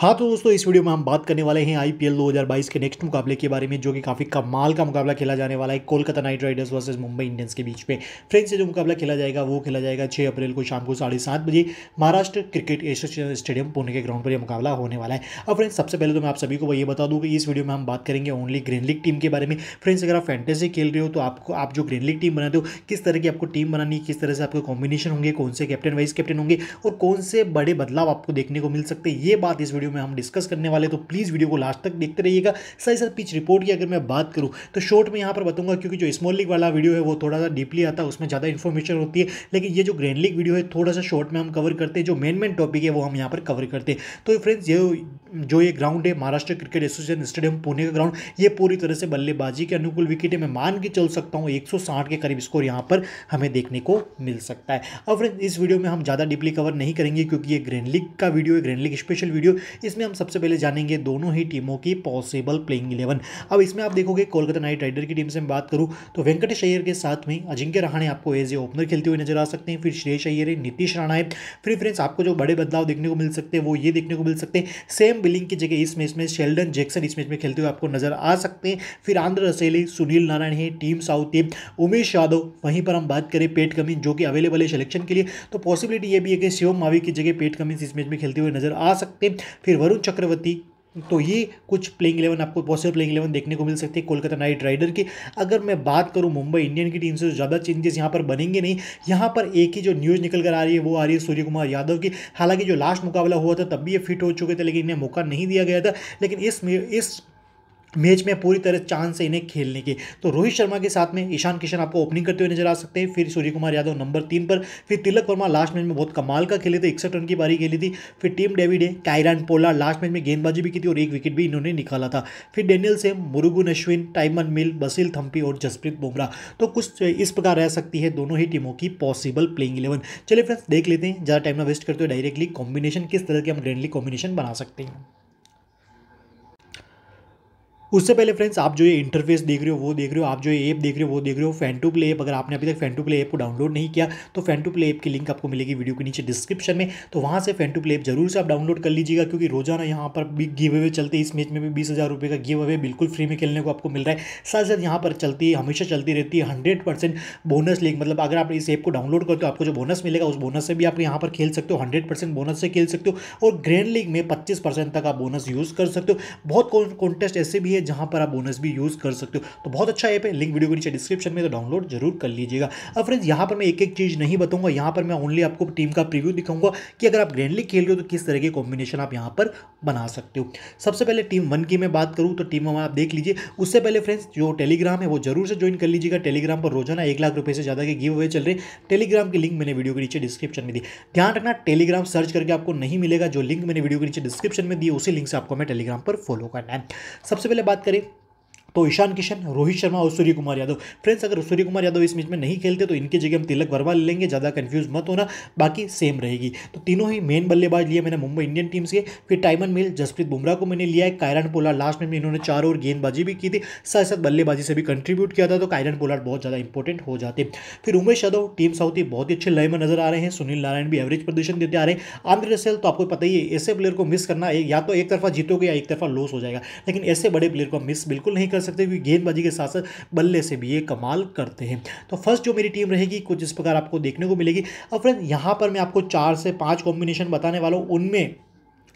हाँ तो दोस्तों इस वीडियो में हम बात करने वाले हैं आईपीएल 2022 के नेक्स्ट मुकाबले के बारे में जो कि काफ़ी कमाल का मुकाबला खेला जाने वाला है Kolkata Knight Riders versus Mumbai Indians के बीच में फ्रेंड्स से जो मुकाबला खेला जाएगा वो खेला जाएगा 6 अप्रैल को शाम को साढ़े सात बजे Maharashtra Cricket Association Stadium Pune के ग्राउंड पर यह मुकाबला होने वाला है अब फ्रेंड्स सबसे पहले तो मैं आप सभी को ये बता दूँ कि इस वीडियो में हम बात करेंगे ओनली ग्रीन लीग टीम के बारे में फ्रेंड्स अगर आप फैंटेसी खेल रहे हो तो आपको आप जो ग्रीन लीग टीम बनाते हो किस तरह की आपको टीम बनानी किस तरह से आपके कॉम्बिनेशन होंगे कौन से कैप्टन वाइस कैप्टन होंगे और कौन से बड़े बदलाव आपको देखने को मिल सकते हैं ये बात इस वीडियो वीडियो में हम डिस्कस करने वाले तो प्लीज़ वीडियो को लास्ट तक देखते रहिएगा सही साथ पिच रिपोर्ट की अगर मैं बात करूँ तो शॉर्ट में यहाँ पर बताऊँगा क्योंकि जो स्मॉल लीग वाला वीडियो है वो थोड़ा सा डीपली आता है उसमें ज़्यादा इन्फॉर्मेशन होती है लेकिन ये जो ग्रैंड लीग वीडियो है थोड़ा सा शॉर्ट में हम कवर करते हैं जो मेन मेन टॉपिक है वो हम यहाँ पर कवर करते हैं तो फ्रेंड्स ये जो ये ग्राउंड है Maharashtra Cricket Association Stadium Pune का ग्राउंड ये पूरी तरह से बल्लेबाजी के अनुकूल विकेट है मैं मान के चल सकता हूँ 160 के करीब स्कोर यहाँ पर हमें देखने को मिल सकता है और फ्रेंड्स इस वीडियो में हम ज़्यादा डीपली कवर नहीं करेंगे क्योंकि ये ग्रैंड लीग का वीडियो है ग्रैंड लीग स्पेशल वीडियो इसमें हम सबसे पहले जानेंगे दोनों ही टीमों की पॉसिबल प्लेइंग इलेवन अब इसमें आप देखोगे कोलकाता नाइट राइडर की टीम से मैं बात करूँ तो वेंकटेश अय्यर के साथ में अजिंक्य रहाणे आपको एज ए ओपनर खेलते हुए नजर आ सकते हैं फिर श्रेष अय्यर है नीतीश राणा है फिर फ्रेंड्स आपको जो बड़े बदलाव देखने को मिल सकते हैं वो ये देखने को मिल सकते हैं सेम बिलिंग की जगह इस मैच में शेल्डन जैक्सन इस मैच में खेलते हुए आपको नजर आ सकते हैं फिर आंध्र रसेली सुनील नारायण है टीम साउथ है उमेश यादव वहीं पर हम बात करें पेट कमिंस जो कि अवेलेबल है सिलेक्शन के लिए तो पॉसिबिलिटी ये भी है कि शिवम मावी की जगह पेट कमिंस इस मैच में खेलते हुए नजर आ सकते हैं फिर वरुण चक्रवर्ती तो ये कुछ प्लेइंग इलेवन आपको पॉसिबल प्लेइंग इलेवन देखने को मिल सकती है कोलकाता नाइट राइडर की अगर मैं बात करूँ मुंबई इंडियन की टीम से तो ज़्यादा चेंजेस यहाँ पर बनेंगे नहीं यहाँ पर एक ही जो न्यूज़ निकल कर आ रही है वो आ रही है सूर्य कुमार यादव की हालांकि जो लास्ट मुकाबला हुआ था तब भी ये फिट हो चुके थे लेकिन इन्हें मौका नहीं दिया गया था लेकिन इस इस मैच में पूरी तरह चांस है इन्हें खेलने के तो रोहित शर्मा के साथ में ईशान किशन आपको ओपनिंग करते हुए नजर आ सकते हैं फिर सूर्य कुमार यादव नंबर तीन पर फिर तिलक वर्मा लास्ट मैच में बहुत कमाल का खेले थे इकसठ रन की बारी खेली थी फिर टीम डेविड है कायरान पोला लास्ट मैच में गेंदबाजी भी की थी और एक विकेट भी इन्होंने निकाला था फिर Daniel Sams Murugan Ashwin Tymal Mills Basil Thampi और जसप्रीत बुमराह तो कुछ इस प्रकार रह सकती है दोनों ही टीमों की पॉसिबल प्लेइंग इलेवन चलिए फ्रेंड्स देख लेते हैं ज़्यादा टाइम ना वेस्ट करते हुए डायरेक्टली कॉम्बिनेशन किस तरह के हम ग्रैंडली कॉम्बिनेशन बना सकते हैं उससे पहले फ्रेंड्स आप जो ये इंटरफेस देख रहे हो वो देख रहे हो आप जो ये ऐप देख रहे हो वो देख रहे हो फैन टू प्ले ऐप अगर आपने अभी तक फैन टू प्ले ऐप को डाउनलोड नहीं किया तो फैन टू प्ले ऐप की लिंक आपको मिलेगी वीडियो के नीचे डिस्क्रिप्शन में तो वहाँ से फैन टू प्ले ऐप जरूर से आप डाउनलोड कर लीजिएगा क्योंकि रोजाना यहाँ पर बिग गिव अवे चलते इस मैच में भी बीस हज़ार रुपये का गिव अवे बिल्कुल फ्री में खेलने को आपको मिल रहा है साथ साथ यहाँ पर चलती है हमेशा चलती रहती है हंड्रेड परसेंट बोनस लिंक मतलब अगर आप इस ऐप को डाउनलोड करते हो आपको जो बोनस मिलेगा उस बोनस से भी आप यहाँ पर खेल सकते हो हंड्रेड परसेंट बोनस से खेल सकते हो और ग्रैंड लीग में पच्चीस परसेंट तक आप बोनस यूज़ कर सकते हो बहुत कॉन्टेस्ट ऐसे भी है जहां पर आप बोनस भी यूज़ कर सकते हो तो बहुत अच्छा ऐप है लिंक वीडियो के नीचे डिस्क्रिप्शन में तो डाउनलोड जरूर कर लीजिएगा अब फ्रेंड्स यहां पर मैं एक एक चीज़ नहीं बताऊंगा यहां पर मैं ओनली आपको टीम का प्रीव्यू दिखाऊंगा कि अगर आप ग्रैंडली खेल रहे हो तो किस तरह के कॉम्बिनेशन आप यहां पर बना सकते हो सबसे पहले टीम वन की मैं बात करूँ तो टीम वन आप देख लीजिए उससे पहले फ्रेंड्स जो टेलीग्राम है वो जरूर से ज्वाइन कर लीजिएगा टेलीग्राम पर रोजाना एक लाख रुपये से ज़्यादा के गिव अवे चल रहे टेलीग्राम की लिंक मैंने वीडियो के नीचे डिस्क्रिप्शन में दी ध्यान रखना टेलीग्राम सर्च करके आपको नहीं मिलेगा जो लिंक मैंने वीडियो के नीचे डिस्क्रिप्शन में दी उसी लिंक से आपको मैं टेलीग्राम पर फॉलो करना है सबसे पहले बात करें तो ईशान किशन रोहित शर्मा और सूर्य कुमार यादव फ्रेंड्स अगर सूर्य कुमार यादव इस मैच में नहीं खेलते तो इनकी जगह हम तिलक वर्मा ले लेंगे ज़्यादा कन्फ्यूज मत होना बाकी सेम रहेगी तो तीनों ही मेन बल्लेबाज लिए मैंने मुंबई इंडियन टीम से फिर टाइमन मिल जसप्रीत बुमराह को मैंने लिया है कायरन पोलार लास्ट में इन्होंने चार ओवर गेंदबाजी भी की थी साथ साथ बल्लेबाजी से भी कंट्रीब्यूट किया था तो कायरन पोलार बहुत ज़्यादा इंपॉर्टेंट हो जाते फिर उमेश यादव टीम साउथ ही बहुत ही अच्छे लय में नजर आ रहे हैं सुनील नारायण भी एवरेज प्रदर्शन देते आ रहे हैं आंध्र रसेल तो आपको पता ही है ऐसे प्लेयर को मिस करना या तो एक तरफा जीतोगे या एक तरफा लॉस हो जाएगा लेकिन ऐसे बड़े प्लेयर को मिस बिल्कुल नहीं कर सकते हैं गेंदबाजी के साथ साथ बल्ले से भी ये कमाल करते हैं तो फर्स्ट जो मेरी टीम रहेगी कुछ इस प्रकार आपको देखने को मिलेगी और फ्रेंड यहाँ पर मैं आपको चार से पाँच कॉम्बिनेशन बताने वाला हूँ उनमें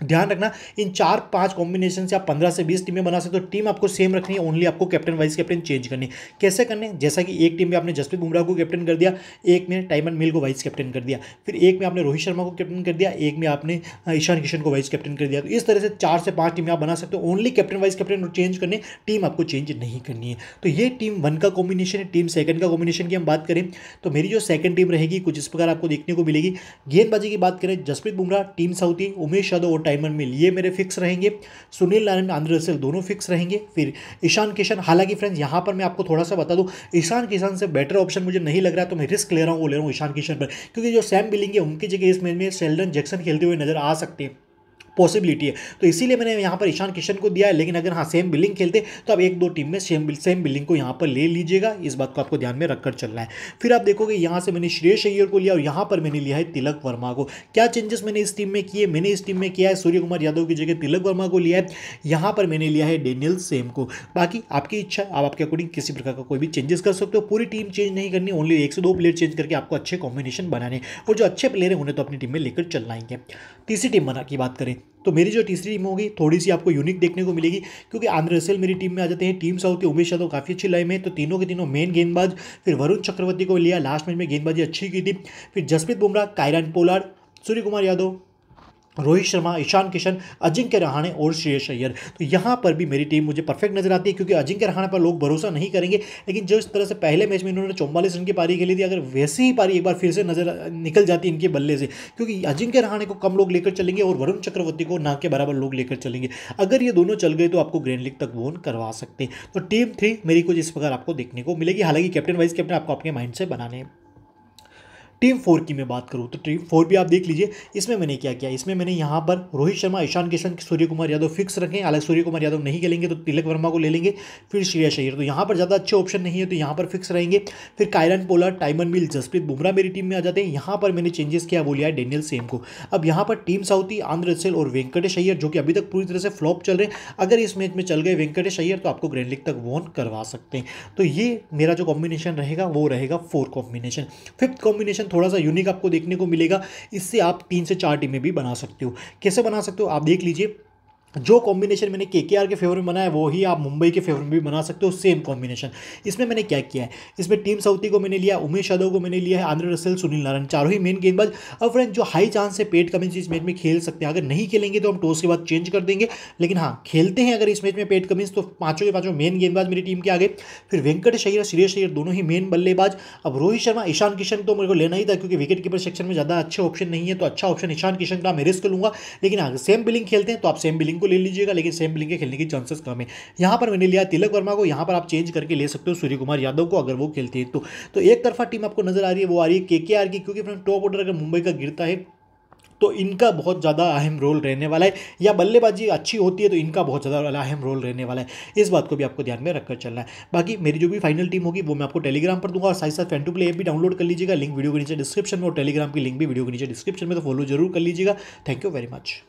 ध्यान रखना इन चार पांच कॉम्बिनेशन से आप पंद्रह से बीस टीमें बना सकते हो तो टीम आपको सेम रखनी है ओनली आपको कैप्टन वाइस कैप्टन चेंज करनी कैसे करने जैसा कि एक टीम में आपने जसप्रीत बुमराह को कैप्टन कर दिया एक में टाइमन मिल को वाइस कैप्टन कर दिया फिर एक में आपने रोहित शर्मा को कैप्टन कर दिया एक में आपने ईशान किशन को वाइस कैप्टन कर दिया तो इस तरह से चार से पाँच टीमें आप बना सकते हो only captain vice captain change करने टीम आपको चेंज नहीं करनी है तो ये टीम वन का कॉम्बिनेशन है टीम सेकंड का कॉम्बिनेशन की हम बात करें तो मेरी जो सेकंड टीम रहेगी कुछ इस प्रकार आपको देखने को मिलेगी गेंदबाजी की बात करें जसप्रीत बुमराह टीम साउथी उमेश यादव और डायमंड मिल ये मेरे फिक्स रहेंगे सुनील नारायण आंध्र रसेल दोनों फिक्स रहेंगे फिर ईशान किशन हालांकि फ्रेंड्स यहाँ पर मैं आपको थोड़ा सा बता दूँ ईशान किशन से बेटर ऑप्शन मुझे नहीं लग रहा तो मैं रिस्क ले रहा हूँ वो ले रहा हूँ ईशान किशन पर क्योंकि जो सैम बिलिंग है उनकी जगह इस मैच में शेल्डन जैक्सन खेलते हुए नजर आ सकते हैं पॉसिबिलिटी है तो इसीलिए मैंने यहाँ पर ईशान किशन को दिया है लेकिन अगर हाँ सेम बिलिंग खेलते तो आप एक दो टीम में सेम सेम बिलिंग को यहाँ पर ले लीजिएगा इस बात को आपको ध्यान में रखकर चलना है फिर आप देखोगे यहाँ से मैंने श्रेयस अय्यर को लिया और यहाँ पर मैंने लिया है तिलक वर्मा को क्या चेंजेस मैंने इस टीम में किए मैंने इस टीम में किया है सूर्य कुमार यादव की जगह तिलक वर्मा को लिया है यहाँ पर मैंने लिया है डेनियल सेम को बाकी आपकी इच्छा आप आपके अकॉर्डिंग किसी प्रकार का कोई भी चेंजेस कर सकते हो पूरी टीम चेंज नहीं करनी ओनली एक से दो प्लेयर चेंज करके आपको अच्छे कॉम्बिनेशन बनाने और जो अच्छे प्लेयर हैं उन्हें तो अपनी टीम में लेकर चलना है तीसरी टीम बना की बात करें तो मेरी जो तीसरी टीम होगी थोड़ी सी आपको यूनिक देखने को मिलेगी क्योंकि आंध्र रसेल मेरी टीम में आ जाते हैं टीम साउथ उमेश यादव काफ़ी अच्छी लाइन में तो तीनों के तीनों मेन गेंदबाज फिर वरुण चक्रवर्ती को लिया लास्ट मैच में गेंदबाजी अच्छी की थी फिर जसप्रीत बुमराह कायरान पोलार्ड सूर्य कुमार यादव रोहित शर्मा ईशान किशन अजिंक्य रहाणे और श्रेयस अय्यर तो यहाँ पर भी मेरी टीम मुझे परफेक्ट नजर आती है क्योंकि अजिंक्य रहाणे पर लोग भरोसा नहीं करेंगे लेकिन जो इस तरह से पहले मैच में इन्होंने चौवालीस रन की पारी खेली थी अगर वैसी ही पारी एक बार फिर से नजर निकल जाती इनके बल्ले से क्योंकि अजिंक्य रहाणे को कम लोग लेकर चलेंगे और वरुण चक्रवर्ती को ना के बराबर लोग लेकर चलेंगे अगर ये दोनों चल गए तो आपको ग्रैंड लीग तक वोन करवा सकते हैं तो टीम थ्री मेरी कुछ इस प्रकार आपको देखने को मिलेगी हालांकि कैप्टन वाइस कैप्टन आपको अपने माइंड से बनाने टीम फोर की मैं बात करूँ तो टीम फोर भी आप देख लीजिए इसमें मैंने क्या किया इसमें मैंने यहाँ पर रोहित शर्मा ईशान किशन सूर्य कुमार यादव फिक्स रखें हालांकि सूर्य कुमार यादव नहीं खेलेंगे तो तिलक वर्मा को ले लेंगे फिर श्रेया शहीर तो यहाँ पर ज़्यादा अच्छे ऑप्शन नहीं है तो यहाँ पर फिक्स रहेंगे फिर Kieron Pollard Tymal Mills Jasprit Bumrah मेरी टीम में आ जाते हैं यहाँ पर मैंने चेंजेस किया बोलिया है डेनियल सेम को अब यहाँ पर टीम साउथी आंध्र सेल और वेंकटेश अय्यर जो कि अभी तक पूरी तरह से फ्लॉप चल रहे हैं अगर इस मैच में चल गए वेंकटेश अय्यर तो आपको ग्रैंड लीग तक वॉन करवा सकते हैं तो ये मेरा जो कॉम्बिनेशन रहेगा वो रहेगा फोर कॉम्बिनेशन फिफ्थ कॉम्बिनेशन थोड़ा सा यूनिक आपको देखने को मिलेगा इससे आप तीन से चार टीमें भी बना सकते हो कैसे बना सकते हो आप देख लीजिए जो कॉम्बिनेशन मैंने के के आर के फेवर में बनाया वो ही आप मुंबई के फेवर में भी बना सकते हो सेम कॉम्बिनेशन इसमें मैंने क्या किया है इसमें टीम साउथी को मैंने लिया उमेश यादव को मैंने लिया है आंध्र रसेल सुनील नारायण चारों ही मेन गेंदबाज और फ्रेंड जो हाई चांस है पेट कमिंस इस मैच में खेल सकते हैं अगर नहीं खेलेंगे तो हम टॉस के बाद चेंज कर देंगे लेकिन हाँ खेलते हैं अगर इस मैच में पेट कमिंस तो पाँचों के पाँचों मेन गेंदबाज मेरी टीम के आगे फिर वेंकट अय्यर सुरेश अय्यर दोनों ही मेन बल्लेबाज अब रोहित शर्मा ईशान किशन तो मेरे को लेना ही था क्योंकि विकेट कीपर सेक्शन में ज़्यादा अच्छे ऑप्शन नहीं है तो अच्छा ऑप्शन ईशान किशन का मैं रिस्क लूँगा लेकिन हाँ, अगर सेम बिलिंग खेलते हैं तो आप सेम बिलिंग को ले लीजिएगा लेकिन सेम बिलिंग के खेलने की चांसेस कम है यहाँ पर मैंने लिया तिलक वर्मा को यहाँ पर आप चेंज करके ले सकते हो सूर्य कुमार यादव को अगर वो खेलते हैं तो, तो एक तरफा टीम आपको नजर आ रही है वो आ रही है के की क्योंकि फ्रेंड टॉप ऑर्डर अगर मुंबई का गिरता है तो इनका बहुत ज़्यादा अहम रोल रहने वाला है या बल्लेबाजी अच्छी होती है तो इनका बहुत ज़्यादा अहम रोल रहने वाला है इस बात को भी आपको ध्यान में रखकर चलना है बाकी मेरी जो भी फाइनल टीम होगी वो मैं आपको टेलीग्राम पर दूंगा और साथ साथ फैन टू प्ले ऐप भी डाउनलोड कर लीजिएगा लिंक वीडियो के नीचे डिस्क्रिप्शन में और टेलीग्राम की लिंक भी वीडियो के नीचे डिस्क्रिप्शन में तो फॉलो जरूर कर लीजिएगा थैंक यू वेरी मच